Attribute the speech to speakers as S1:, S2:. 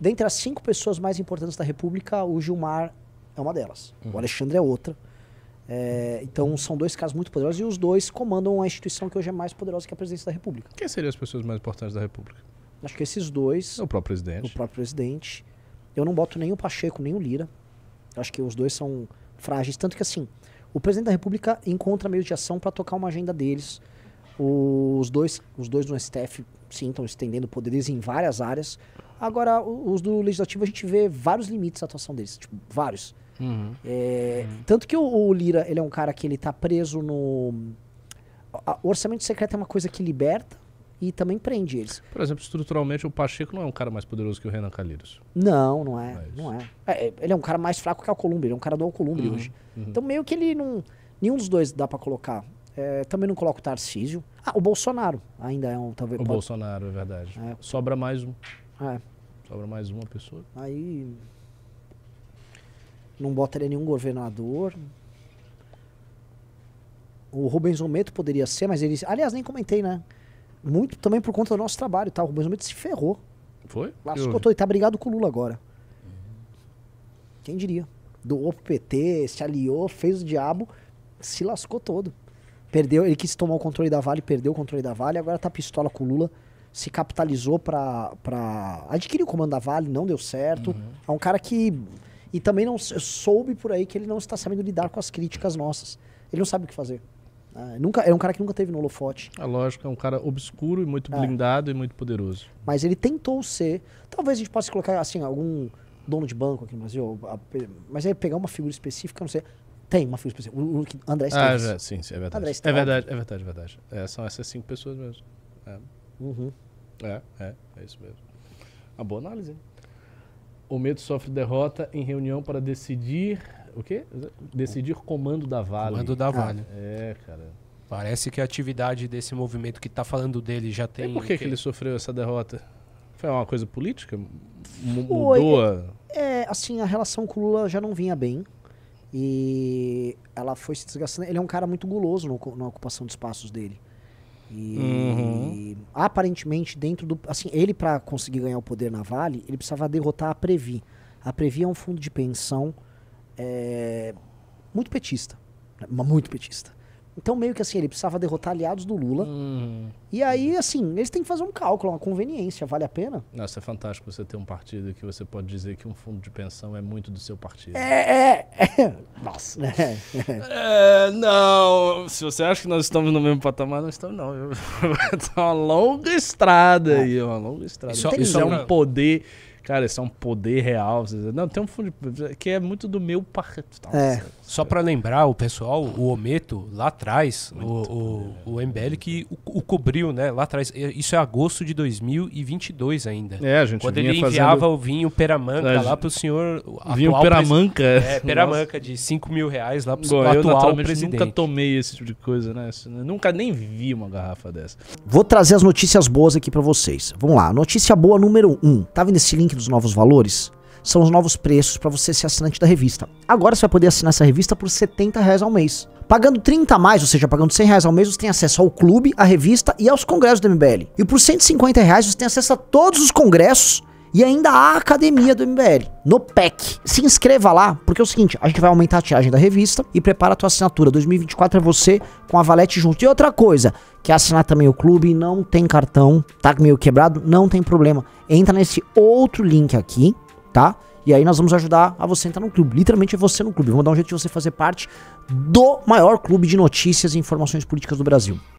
S1: dentre as cinco pessoas mais importantes da República, o Gilmar é uma delas. Uhum. O Alexandre é outra. É, então são dois casos muito poderosos e os dois comandam a instituição que hoje é mais poderosa que a presidência da República. Quem seriam as pessoas mais importantes da República? Acho que esses dois. O próprio presidente. O próprio presidente. Eu não boto nem o Pacheco nem o Lira. Acho que os dois são frágeis. Tanto que, assim, o presidente da República encontra meio de ação para tocar uma agenda deles. Os dois, os dois no STF, sim, estão estendendo poderes em várias áreas. Agora, os do Legislativo, a gente vê vários limites na atuação deles, tipo, vários. Uhum. É, uhum. Tanto que o, o, Lira, ele é um cara que ele tá preso no... o orçamento secreto é uma coisa que liberta e também prende eles.
S2: Por exemplo, estruturalmente, o Pacheco não é um cara mais poderoso que o Renan Calheiros.
S1: Não, não é. Mas... É não é. é. é. Ele é um cara mais fraco que o Alcolumbre, ele é um cara do Alcolumbre uhum. hoje. Uhum. Então, meio que ele não... Nenhum dos dois dá para colocar. É, também não coloco o Tarcísio. Ah, o Bolsonaro ainda é um... Talvez, o pode...
S2: Bolsonaro, é verdade. É. Sobra mais um. É. Sobra
S1: mais uma pessoa. Aí. Não bota nenhum governador. O Rubens Ometo poderia ser, mas ele. Aliás, nem comentei, né? Muito também por conta do nosso trabalho, tá? O Rubens Ometo se ferrou. Foi? Lascou todo. Ele tá brigado com o Lula agora. Uhum. Quem diria? Doou pro PT, se aliou, fez o diabo, se lascou todo. Perdeu, ele quis tomar o controle da Vale, perdeu o controle da Vale, agora tá pistola com o Lula se capitalizou para adquirir o comando da Vale, não deu certo. Uhum. É um cara que. E também não soube por aí que ele não está sabendo lidar com as críticas nossas. Ele não sabe o que fazer. É, nunca, é um cara que nunca teve no holofote. É lógico, é um cara obscuro e muito
S2: é. blindado é. e muito poderoso.
S1: Mas ele tentou ser. Talvez a gente possa colocar assim, algum dono de banco aqui no Brasil. Mas aí pegar uma figura específica, não sei. Tem uma figura específica. O, o André ah, é Esteves. Ah, já, sim, sim, é verdade. André é verdade, é
S2: verdade, é verdade. É, são essas cinco pessoas mesmo. É. Uhum. É, é, é isso mesmo. Uma ah, boa análise, O medo sofre derrota em reunião para decidir. O quê? Decidir comando da Vale. Comando da Vale. Ah, é, cara. Parece que a atividade desse movimento que está falando dele já tem. E por que, que ele sofreu essa derrota? Foi uma coisa política? M Foi. Mudou a...
S1: É, é, assim, a relação com o Lula já não vinha bem. E ela foi se desgastando. Ele é um cara muito guloso no, na ocupação de espaços dele. E, uhum. aparentemente, dentro do. Assim, ele, para conseguir ganhar o poder na Vale, ele precisava derrotar a Previ. A Previ é um fundo de pensão é, muito petista. Né, muito petista. Então, meio que assim, ele precisava derrotar aliados do Lula. Hum. E aí, assim, eles têm que fazer um cálculo, uma conveniência, vale a pena?
S2: Nossa, é fantástico você ter um partido que você pode dizer que um fundo de pensão é muito do seu partido. É, é, é.
S1: Nossa. Né?
S2: é. não, se você acha que nós estamos no mesmo patamar, não estamos, não. Eu... é tá uma longa estrada é. aí, uma longa estrada. Isso, é isso é um poder Cara, isso é um poder real. Não, tem um fundo que é muito do meu partido. É. Só para lembrar o pessoal, o Ometo, lá atrás, o, o, o MBL que o, o, cobriu, né? Lá atrás. É, isso é agosto de 2022 ainda. É, a gente Quando ele enviava fazendo... o vinho Peramanca é, lá pro senhor. Vinho Peramanca? Pres... É. é, Peramanca, Nossa. de 5 mil reais lá pro Bom, atual eu, presidente. nunca tomei esse tipo de coisa, né, assim, né? Nunca nem vi uma garrafa dessa.
S1: Vou trazer as notícias boas aqui para vocês. Vamos lá. Notícia boa número 1. Um. tava tá nesse link dos novos valores são os novos preços para você ser assinante da revista. Agora você vai poder assinar essa revista por 70 reais ao mês. Pagando 30 a mais, ou seja, pagando 100 reais ao mês, você tem acesso ao clube, à revista e aos congressos do MBL. E por 150 reais você tem acesso a todos os congressos e ainda a academia do MBL, no PEC. Se inscreva lá, porque é o seguinte, a gente vai aumentar a tiragem da revista e prepara a tua assinatura. 2024 é você com a Valete junto. E outra coisa, quer assinar também o clube, não tem cartão, tá meio quebrado, não tem problema. Entra nesse outro link aqui, tá? E aí nós vamos ajudar a você entrar no clube. Literalmente é você no clube. Vamos dar um jeito de você fazer parte do maior clube de notícias e informações políticas do Brasil.